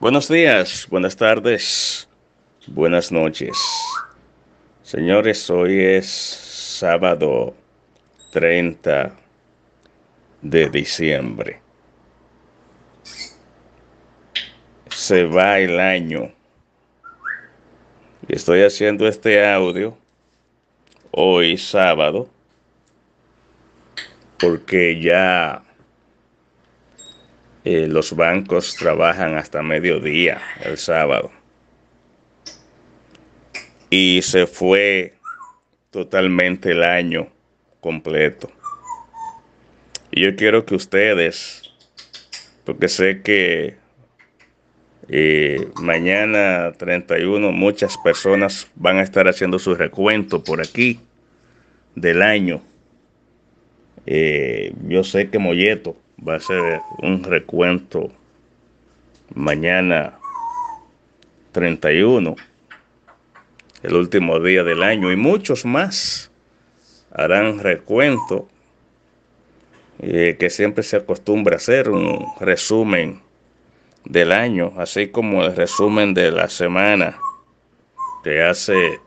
Buenos días, buenas tardes, buenas noches. Señores, hoy es sábado 30 de diciembre. Se va el año. Y estoy haciendo este audio hoy sábado porque ya eh, los bancos trabajan hasta mediodía el sábado. Y se fue totalmente el año completo. Y yo quiero que ustedes, porque sé que eh, mañana 31 muchas personas van a estar haciendo su recuento por aquí del año. Eh, yo sé que Molleto va a ser un recuento mañana 31, el último día del año, y muchos más harán recuento eh, que siempre se acostumbra hacer un resumen del año, así como el resumen de la semana que hace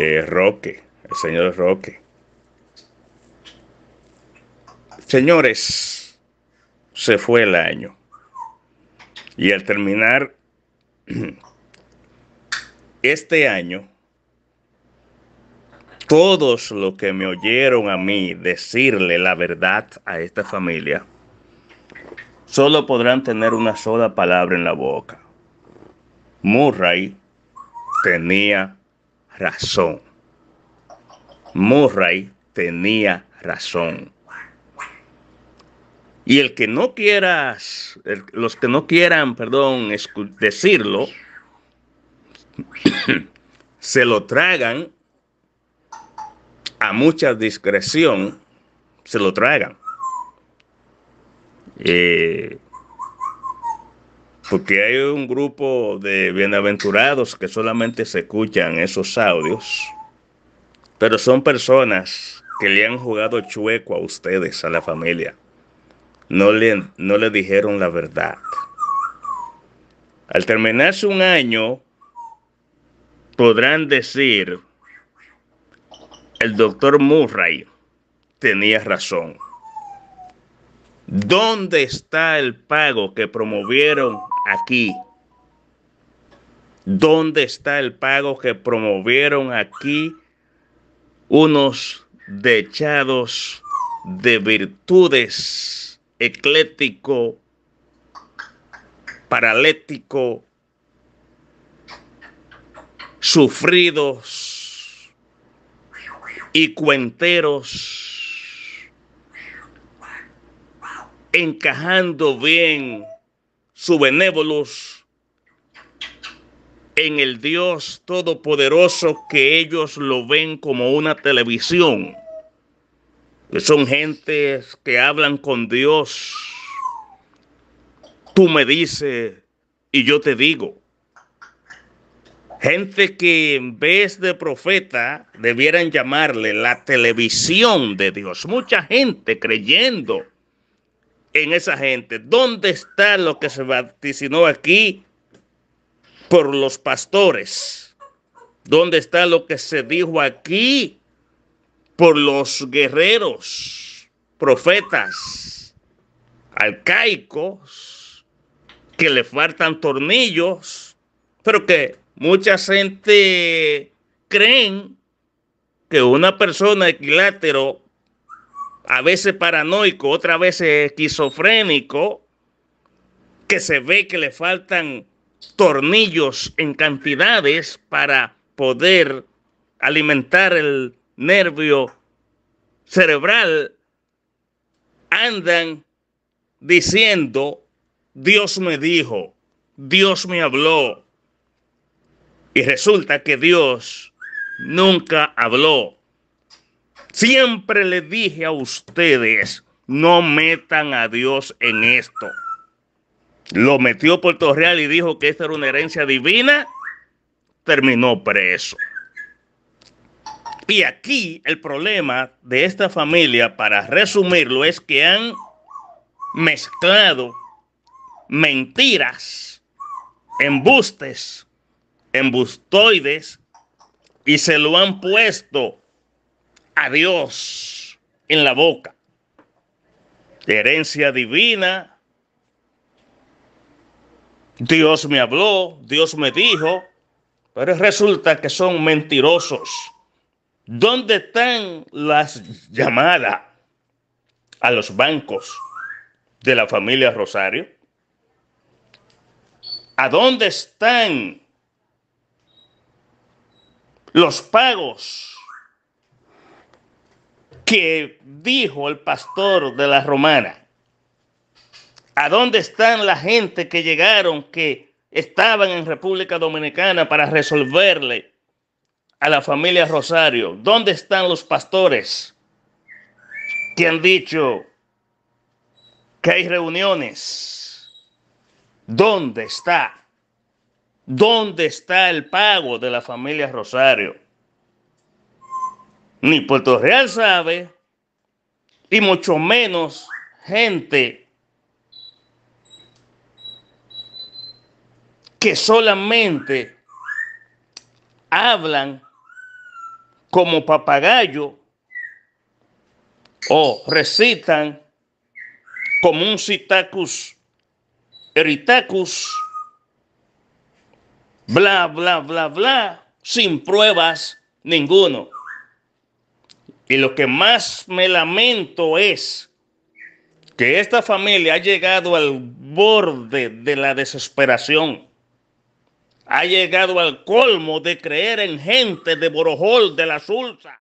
eh, Roque, el señor Roque. Señores, se fue el año. Y al terminar este año, todos los que me oyeron a mí decirle la verdad a esta familia, solo podrán tener una sola palabra en la boca. Murray tenía razón. Murray tenía razón. Y el que no quieras, los que no quieran, perdón, decirlo, se lo tragan a mucha discreción, se lo tragan. Eh, porque hay un grupo de bienaventurados que solamente se escuchan esos audios, pero son personas que le han jugado chueco a ustedes, a la familia no le, no le dijeron la verdad. Al terminarse un año, podrán decir, el doctor Murray tenía razón. ¿Dónde está el pago que promovieron aquí? ¿Dónde está el pago que promovieron aquí unos dechados de virtudes? eclético, paralético, sufridos y cuenteros, encajando bien su benévolos en el Dios Todopoderoso que ellos lo ven como una televisión son gentes que hablan con Dios. Tú me dices y yo te digo. Gente que en vez de profeta debieran llamarle la televisión de Dios. Mucha gente creyendo en esa gente. ¿Dónde está lo que se vaticinó aquí por los pastores? ¿Dónde está lo que se dijo aquí por los guerreros, profetas, alcaicos, que le faltan tornillos, pero que mucha gente creen que una persona equilátero, a veces paranoico, otra vez esquizofrénico, que se ve que le faltan tornillos en cantidades para poder alimentar el nervio cerebral andan diciendo, Dios me dijo, Dios me habló. Y resulta que Dios nunca habló. Siempre le dije a ustedes, no metan a Dios en esto. Lo metió Puerto Real y dijo que esta era una herencia divina. Terminó preso. Y aquí el problema de esta familia, para resumirlo, es que han mezclado mentiras, embustes, embustoides y se lo han puesto a Dios en la boca. herencia divina. Dios me habló, Dios me dijo, pero resulta que son mentirosos. ¿Dónde están las llamadas a los bancos de la familia Rosario? ¿A dónde están los pagos que dijo el pastor de la romana? ¿A dónde están la gente que llegaron, que estaban en República Dominicana para resolverle a la familia Rosario, ¿dónde están los pastores que han dicho que hay reuniones? ¿Dónde está? ¿Dónde está el pago de la familia Rosario? Ni Puerto Real sabe, y mucho menos gente que solamente hablan como papagayo o recitan como un citacus eritacus, bla, bla, bla, bla, sin pruebas ninguno. Y lo que más me lamento es que esta familia ha llegado al borde de la desesperación ha llegado al colmo de creer en gente de Borojol de la Sulsa.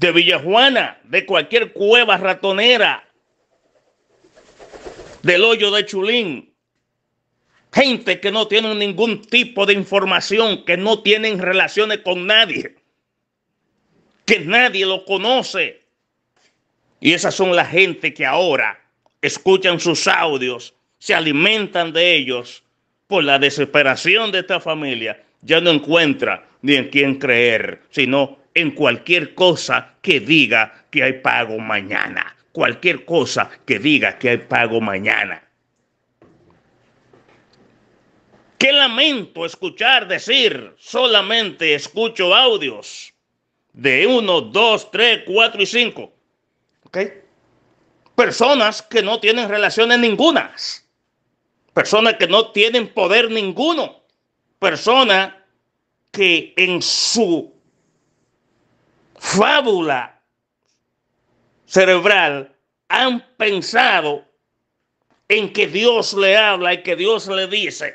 De Villajuana, de cualquier cueva ratonera, del hoyo de Chulín, gente que no tiene ningún tipo de información, que no tienen relaciones con nadie que nadie lo conoce. Y esas son la gente que ahora escuchan sus audios, se alimentan de ellos por la desesperación de esta familia. Ya no encuentra ni en quién creer, sino en cualquier cosa que diga que hay pago mañana. Cualquier cosa que diga que hay pago mañana. Qué lamento escuchar decir, solamente escucho audios de 1, 2, 3, 4 y 5. Personas que no tienen relaciones ningunas. Personas que no tienen poder ninguno. Personas que en su fábula cerebral han pensado en que Dios le habla y que Dios le dice.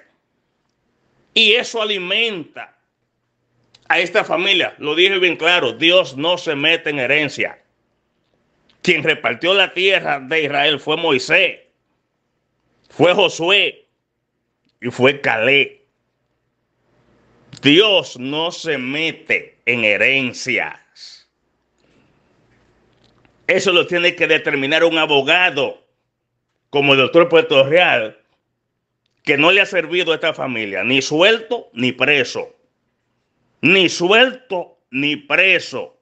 Y eso alimenta a esta familia. Lo dije bien claro, Dios no se mete en herencia. Quien repartió la tierra de Israel fue Moisés, fue Josué y fue Calé. Dios no se mete en herencias. Eso lo tiene que determinar un abogado como el doctor Puerto Real, que no le ha servido a esta familia, ni suelto ni preso ni suelto ni preso,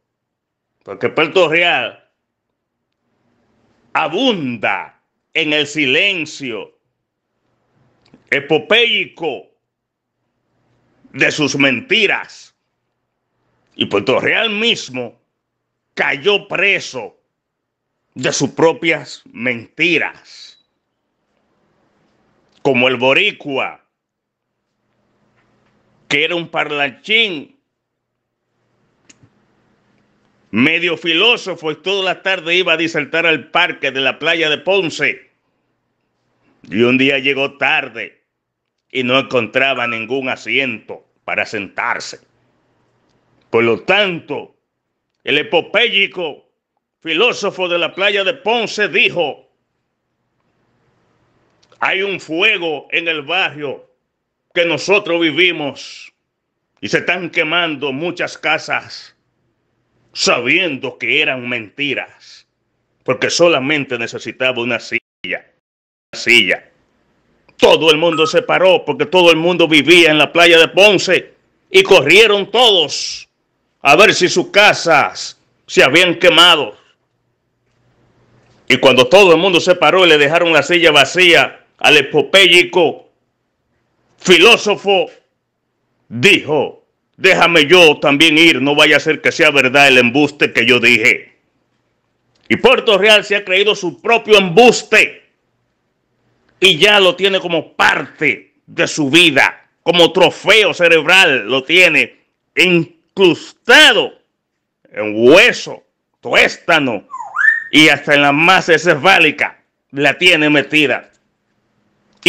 porque Puerto Real abunda en el silencio epopeico de sus mentiras. Y Puerto Real mismo cayó preso de sus propias mentiras. Como el boricua que era un parlanchín medio filósofo, y toda la tarde iba a disertar al parque de la playa de Ponce. Y un día llegó tarde y no encontraba ningún asiento para sentarse. Por lo tanto, el epopéyico filósofo de la playa de Ponce dijo, hay un fuego en el barrio nosotros vivimos y se están quemando muchas casas sabiendo que eran mentiras, porque solamente necesitaba una silla, silla. Todo el mundo se paró porque todo el mundo vivía en la playa de Ponce y corrieron todos a ver si sus casas se habían quemado. Y cuando todo el mundo se paró le dejaron la silla vacía al epopeyico filósofo dijo, déjame yo también ir, no vaya a ser que sea verdad el embuste que yo dije. Y Puerto Real se ha creído su propio embuste y ya lo tiene como parte de su vida, como trofeo cerebral, lo tiene incrustado en hueso, tuéstano y hasta en la masa cefálica la tiene metida.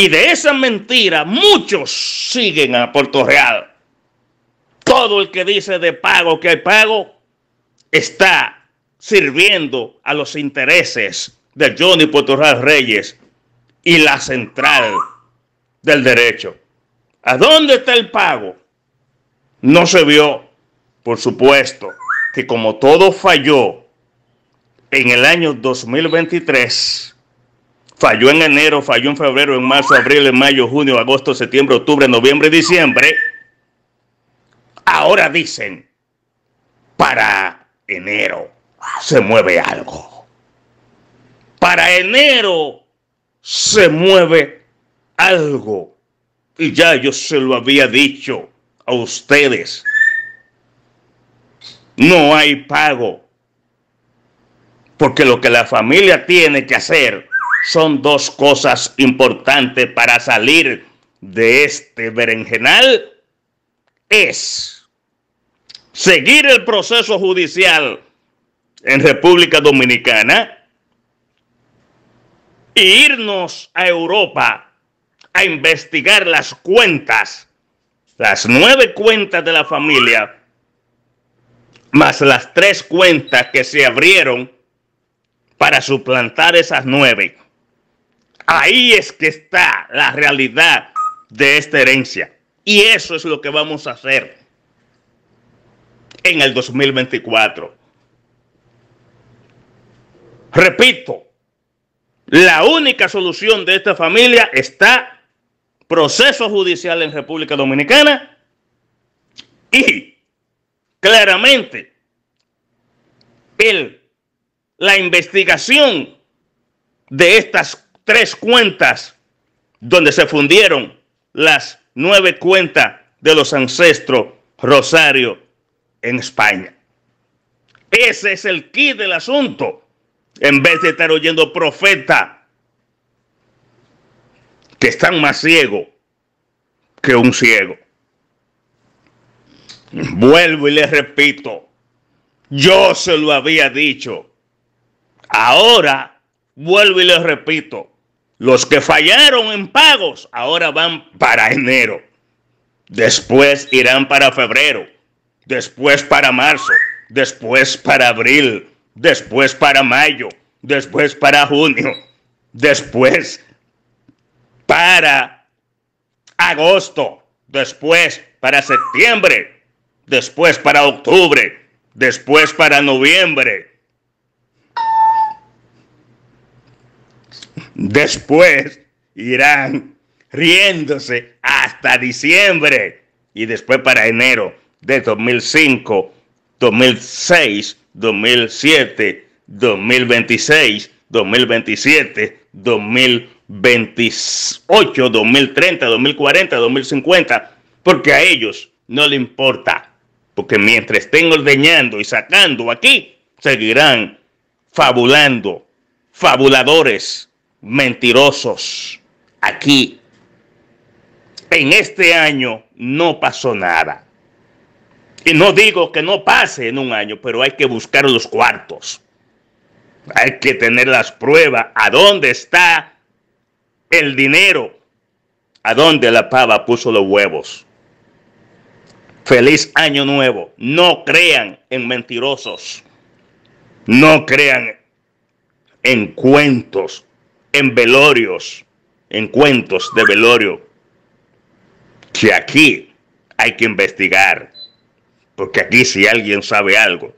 Y de esa mentira, muchos siguen a Puerto Real. Todo el que dice de pago que hay pago está sirviendo a los intereses de Johnny Puerto Real Reyes y la central del derecho. ¿A dónde está el pago? No se vio, por supuesto, que como todo falló en el año 2023, Falló en enero, falló en febrero, en marzo, abril, en mayo, junio, agosto, septiembre, octubre, noviembre, diciembre. Ahora dicen, para enero se mueve algo. Para enero se mueve algo. Y ya yo se lo había dicho a ustedes. No hay pago. Porque lo que la familia tiene que hacer son dos cosas importantes para salir de este berenjenal es seguir el proceso judicial en República Dominicana e irnos a Europa a investigar las cuentas, las nueve cuentas de la familia, más las tres cuentas que se abrieron para suplantar esas nueve. Ahí es que está la realidad de esta herencia. Y eso es lo que vamos a hacer en el 2024. Repito, la única solución de esta familia está proceso judicial en República Dominicana y claramente el, la investigación de estas cosas, tres cuentas donde se fundieron las nueve cuentas de los ancestros Rosario en España. Ese es el kit del asunto. En vez de estar oyendo profeta. que están más ciegos que un ciego. Vuelvo y les repito, yo se lo había dicho. Ahora, vuelvo y les repito, los que fallaron en pagos ahora van para enero. Después irán para febrero. Después para marzo. Después para abril. Después para mayo. Después para junio. Después para agosto. Después para septiembre. Después para octubre. Después para noviembre Después irán riéndose hasta diciembre y después para enero de 2005, 2006, 2007, 2026, 2027, 2028, 2030, 2040, 2050, porque a ellos no le importa, porque mientras estén ordeñando y sacando aquí, seguirán fabulando, fabuladores mentirosos aquí. En este año no pasó nada. Y no digo que no pase en un año, pero hay que buscar los cuartos. Hay que tener las pruebas. ¿A dónde está el dinero? ¿A dónde la pava puso los huevos? Feliz año nuevo. No crean en mentirosos. No crean en cuentos en velorios, en cuentos de velorio, que aquí hay que investigar, porque aquí si alguien sabe algo,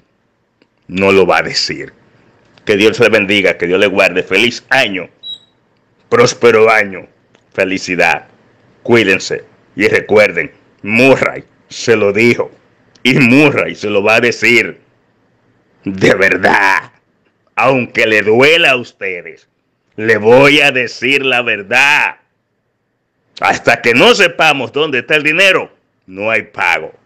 no lo va a decir. Que Dios le bendiga, que Dios le guarde. Feliz año, próspero año, felicidad. Cuídense y recuerden, Murray se lo dijo y Murray se lo va a decir de verdad, aunque le duela a ustedes. Le voy a decir la verdad. Hasta que no sepamos dónde está el dinero, no hay pago.